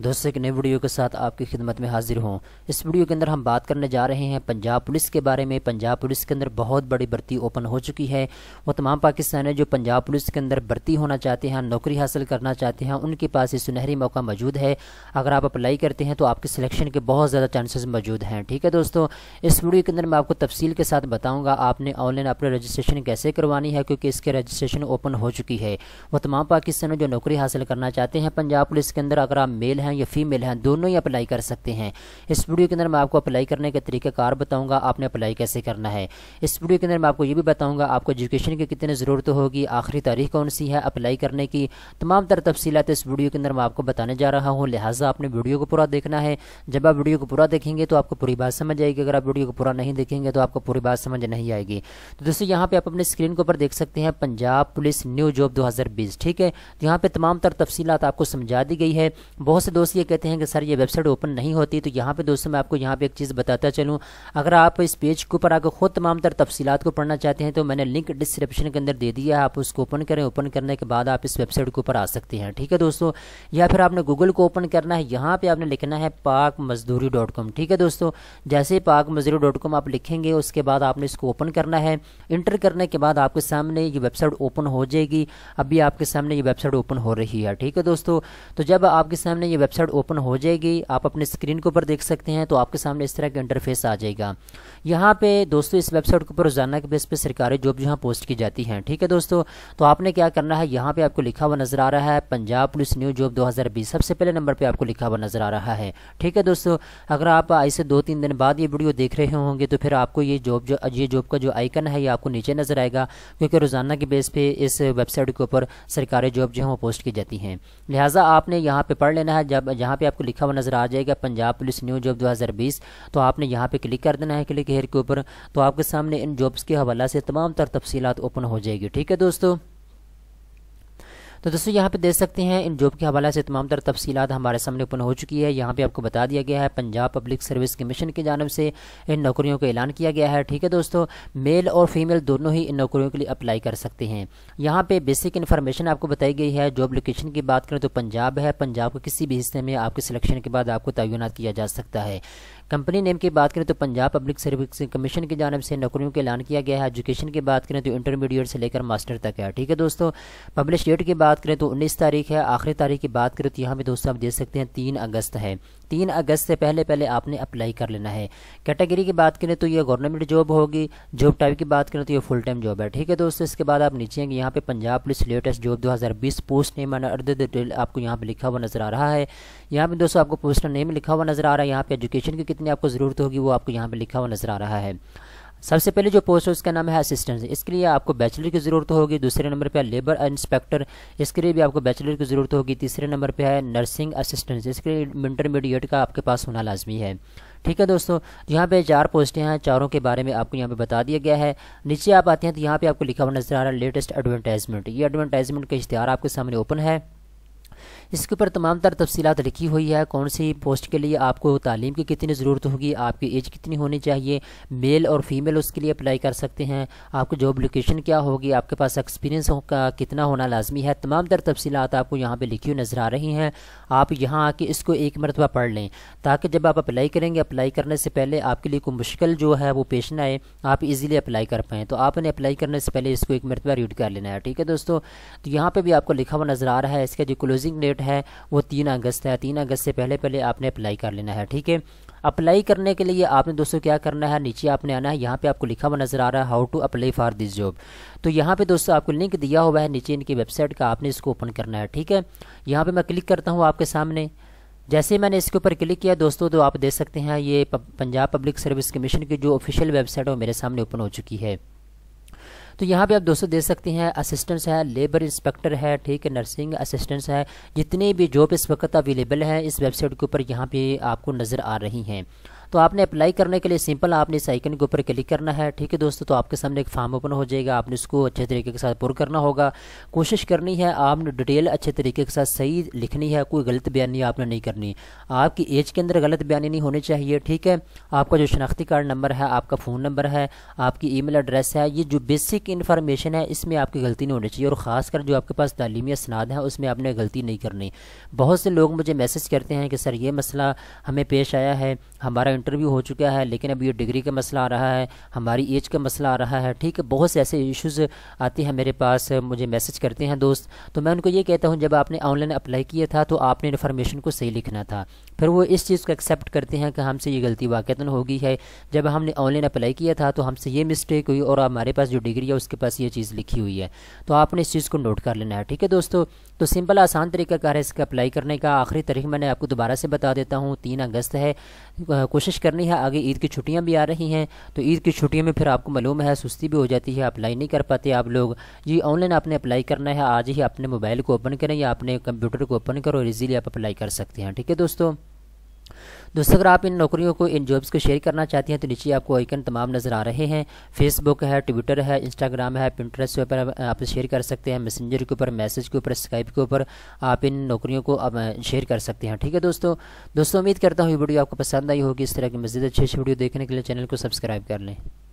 दोस्तों एक नई वीडियो के साथ आपकी खिदमत में हाजिर हूँ इस वीडियो के अंदर हम बात करने जा रहे हैं पंजाब पुलिस के बारे में पंजाब पुलिस के अंदर बहुत बड़ी भर्ती ओपन हो चुकी है वो तमाम पाकिस्तानी जो पंजाब पुलिस के अंदर भर्ती होना चाहते हैं नौकरी हासिल करना चाहते हैं उनके पास ये सुनहरी मौका मौजूद है अगर आप अप्लाई करते हैं तो आपके सिलेक्शन के बहुत ज़्यादा चांसेस मौजूद हैं ठीक है दोस्तों इस वीडियो के अंदर मैं आपको तफसील के साथ बताऊँगा आपने ऑनलाइन अपना रजिस्ट्रेशन कैसे करवानी है क्योंकि इसके रजिस्ट्रेशन ओपन हो चुकी है वो तमाम पाकिस्तानी जो नौकरी हासिल करना चाहते हैं पंजाब पुलिस के अंदर अगर आप मेल हैं हैं या फीमेल हैं दोनों ही अप्लाई कर सकते हैं इस वीडियो के अंदर मैं आपको अप्लाई करने का तरीकाकार बताऊँगा आपने अप्लाई कैसे करना है इस वीडियो के अंदर मैं आपको ये भी बताऊँगा आपको एजुकेशन की कितनी ज़रूरत होगी आखिरी तारीख कौन सी है अप्लाई करने की तमाम तर तफसीत इस वीडियो के अंदर मैं आपको बताने जा रहा हूँ लिहाजा आपने वीडियो को पूरा देखना है जब आप वीडियो को पूरा देखेंगे तो आपको पूरी बात समझ आएगी अगर आप वीडियो को पूरा नहीं देखेंगे तो आपको पूरी बात समझ नहीं आएगी तो दोस्तों यहाँ पर आप अपने स्क्रीन के ऊपर देख सकते हैं पंजाब पुलिस न्यू जॉब 2020 ठीक है तो यहाँ पर तमाम तर तफसीत आपको समझा दी गई है बहुत से दोस्त ये कहते हैं कि सर ये वेबसाइट ओपन नहीं होती तो यहाँ पे दोस्तों मैं आपको यहाँ पे एक चीज़ बताता चलूँ अगर आप इस पेज के ऊपर आकर खुद तमाम तर तफसीत को पढ़ना चाहते हैं तो मैंने लिंक डिस्क्रिप्शन के अंदर दे दिया है आप उसको ओपन करें ओपन करने के बाद आप इस वेबसाइट के ऊपर आ सकते हैं ठीक है दोस्तों या फिर आपने गूगल को ओपन करना है यहाँ पर आपने लिखना है पाक ठीक है दोस्तों जैसे पाक आप लिखेंगे उसके बाद आपने इसको ओपन करना है इंटर करने के बाद आपके सामने ये वेबसाइट ओपन हो जाएगी अभी आपके सामने ये वेबसाइट ओपन हो रही है ठीक है दोस्तों तो जब आपके सामने ये वेबसाइट ओपन हो जाएगी आप अपने स्क्रीन के ऊपर देख सकते हैं तो आपके सामने इस तरह का इंटरफेस आ जाएगा यहाँ पे दोस्तों इस वेबसाइट के ऊपर रोजाना के बेस पे सरकारी जॉब जो है पोस्ट की जाती हैं ठीक है दोस्तों तो आपने क्या करना है यहाँ पे आपको लिखा हुआ नजर आ रहा है पंजाब पुलिस न्यू जॉब बीस सबसे पहले नंबर पर आपको लिखा हुआ नजर आ रहा है ठीक है दोस्तों अगर आप ऐसे दो तीन दिन बाद ये वीडियो देख रहे होंगे तो फिर आपको ये जॉब जो ये जॉब का जो आइकन है ये आपको नीचे नजर आएगा क्योंकि रोजाना के बेस पे इस वेबसाइट के ऊपर सरकारी जॉब जो है वो पोस्ट की जाती हैं लिहाजा आपने यहाँ पे पढ़ लेना है जब यहाँ पे आपको लिखा हुआ नज़र आ जाएगा पंजाब पुलिस न्यू जॉब 2020 तो आपने यहाँ पे क्लिक कर देना है क्लिक हेयर के ऊपर तो आपके सामने इन जॉब्स के हवाला से तमाम तर तफसीत ओपन हो जाएगी ठीक है दोस्तों तो दोस्तों यहाँ पे देख सकते हैं इन जॉब के हवाले से तमाम तर तफसीत हमारे सामने ओपन हो चुकी है यहाँ पे आपको बता दिया गया है पंजाब पब्लिक सर्विस कमीशन की जानब से इन नौकरियों का ऐलान किया गया है ठीक है दोस्तों मेल और फीमेल दोनों ही इन नौकरियों के लिए अप्लाई कर सकते हैं यहाँ पे बेसिक इन्फॉर्मेशन आपको बताई गई है जॉब लोकेशन की बात करें तो पंजाब है पंजाब के किसी भी हिस्से में आपके सिलेक्शन के बाद आपको तयनत किया जा सकता है कंपनी नेम की बात करें तो पंजाब पब्लिक सर्विस कमीशन की जानब से नौकरियों का ऐलान किया गया है एजुकेशन की बात करें तो इंटरमीडिएट से लेकर मास्टर तक है ठीक है दोस्तों पब्लिश डेट की बात करें तो उन्नीस तारीख है आखिरी तारीख की बात करें तो यहाँ पर दोस्तों आप देख सकते हैं तीन अगस्त है तीन अगस्त से पहले पहले आपने अप्लाई कर लेना है कैटेगरी की बात करें तो ये गवर्नमेंट जॉब होगी जॉब टाइप की बात करें तो ये फुल टाइम जॉब है ठीक है दोस्तों इसके बाद आप नीचे आएंगे यहाँ पे Punjab police latest job 2020 post name and अर्ध डिटेल आपको यहाँ पे लिखा हुआ नजर आ रहा है यहाँ पे दोस्तों आपको पोस्ट नेम लिखा हुआ नजर आ रहा है यहाँ पे एजुकेशन की कितनी आपको ज़रूरत होगी वो आपको यहाँ पे लिखा हुआ नजर आ रहा है सबसे पहले जो पोस्ट है उसका नाम है असिस्टेंट इसके लिए आपको बैचलर की ज़रूरत होगी दूसरे नंबर पे है लेबर इंस्पेक्टर इसके लिए भी आपको बैचलर की ज़रूरत होगी तीसरे नंबर पे है नर्सिंग असिस्टेंट इसके लिए इंटरमीडिएट का आपके पास होना लाजमी है ठीक है दोस्तों यहाँ पे चार पोस्टें हैं चारों के बारे में आपको यहाँ पे बता दिया गया है नीचे आप आते हैं तो यहाँ पे आपको लिखा हुआ नजर आ रहा है लेटेस्ट एडवर्टाइजमेंट ये एडवर्टाइजमेंट का इश्तेहार आपके सामने ओपन है इसके ऊपर तमाम तर तफसीत लिखी हुई है कौन सी पोस्ट के लिए आपको तालीम की कितनी ज़रूरत होगी आपकी एज कितनी होनी चाहिए मेल और फीमेल उसके लिए अप्लाई कर सकते हैं आपकी जॉब लोकेशन क्या होगी आपके पास एक्सपीरियंस हो का कितना होना लाजमी है तमाम तर तफसीत आपको यहाँ पर लिखी हुई नज़र आ रही हैं आप यहाँ आके इसको एक मरतबा पढ़ लें ताकि जब आप अप्लाई करेंगे अप्लाई करने से पहले आपके लिए कोई मुश्किल जो है वो पेश ना आए आप इजीली अप्लाई कर पाएँ तो आपने अप्लाई करने से पहले इसको एक मरतबा रीड कर लेना है ठीक है दोस्तों तो यहाँ पर भी आपको लिखा हुआ नज़र आ रहा है इसका जो क्लोजिंग डेट डेट है वो तीन अगस्त है तीन अगस्त से पहले पहले आपने अप्लाई कर लेना है ठीक है अप्लाई करने के लिए आपने दोस्तों क्या करना है नीचे आपने आना है यहाँ पे आपको लिखा हुआ नजर आ रहा है how to apply for this job तो यहाँ पे दोस्तों आपको लिंक दिया हुआ है नीचे इनकी वेबसाइट का आपने इसको ओपन करना है ठीक है यहाँ पे मैं क्लिक करता हूँ आपके सामने जैसे मैंने इसके ऊपर क्लिक किया दोस्तों तो आप देख सकते हैं ये पंजाब पब्लिक सर्विस कमीशन की जो ऑफिशियल वेबसाइट है वो मेरे सामने ओपन हो चुकी है तो यहाँ पे आप दोस्तों देख सकते हैं असिस्टेंट्स है लेबर इंस्पेक्टर है ठीक है नर्सिंग असिस्टेंट्स है जितने भी जॉब इस वक्त अवेलेबल है इस वेबसाइट के ऊपर यहाँ पे आपको नज़र आ रही हैं तो आपने अप्लाई करने के लिए सिंपल आपने इस आइकन के ऊपर क्लिक करना है ठीक है दोस्तों तो आपके सामने एक फॉर्म ओपन हो जाएगा आपने इसको अच्छे तरीके के साथ पुर करना होगा कोशिश करनी है आपने डिटेल अच्छे तरीके के साथ सही लिखनी है कोई गलत बयानी आपने नहीं करनी आपकी एज के अंदर गलत बयानी नहीं होनी चाहिए ठीक है आपका जो शनाख्ती कार्ड नंबर है आपका फ़ोन नंबर है आपकी ई एड्रेस है ये जो बेसिक इन्फॉर्मेशन है इसमें आपकी गलती नहीं होनी चाहिए और ख़ासकर जो आपके पास तालीमी असनाद हैं उसमें आपने गलती नहीं करनी बहुत से लोग मुझे मैसेज करते हैं कि सर ये मसला हमें पेश आया है हमारा इंटरव्यू हो चुका है लेकिन अब ये डिग्री का मसला आ रहा है हमारी एज का मसला आ रहा है ठीक है बहुत से ऐसे इश्यूज़ आते हैं मेरे पास मुझे मैसेज करते हैं दोस्त तो मैं उनको ये कहता हूँ जब आपने ऑनलाइन अप्लाई किया था तो आपने इन्फॉर्मेशन को सही लिखना था फिर वो इस चीज़ को एक्सेप्ट करते हैं कि हमसे ये गलती वाक़ता होगी है जब हमने ऑनलाइन अप्लाई किया था तो हमसे ये मिस्टेक हुई और हमारे पास जो डिग्री है उसके पास ये चीज़ लिखी हुई है तो आपने इस चीज़ को नोट कर लेना है ठीक है दोस्तों तो सिंपल आसान तरीका कार है इसका अप्लाई करने का आखिरी तारीख मैंने आपको दोबारा से बता देता हूँ तीन अगस्त है कुछ कोशिश करनी है आगे ईद की छुट्टियां भी आ रही हैं तो ईद की छुट्टियों में फिर आपको मालूम है सुस्ती भी हो जाती है अप्लाई नहीं कर पाते आप लोग जी ऑनलाइन आपने अप्लाई करना है आज ही अपने मोबाइल को ओपन करें या अपने कंप्यूटर को ओपन करो और इजीली आप अप्लाई कर सकते हैं ठीक है दोस्तों दोस्तों अगर आप इन नौकरियों को इन जॉब्स को शेयर करना चाहती हैं तो नीचे आपको आइकन तमाम नज़र आ रहे हैं फेसबुक है ट्विटर है इंस्टाग्राम है पिंट्रेस के ऊपर आप शेयर कर सकते हैं मैसेंजर के ऊपर मैसेज के ऊपर स्काइप के ऊपर आप इन नौकरियों को अब शेयर कर सकते हैं ठीक है दोस्तों दोस्तों उम्मीद करता हूँ ये वीडियो आपको पसंद आई होगी इस तरह की मजीद अच्छी अच्छी वीडियो देखने के लिए चैनल को सब्सक्राइब कर लें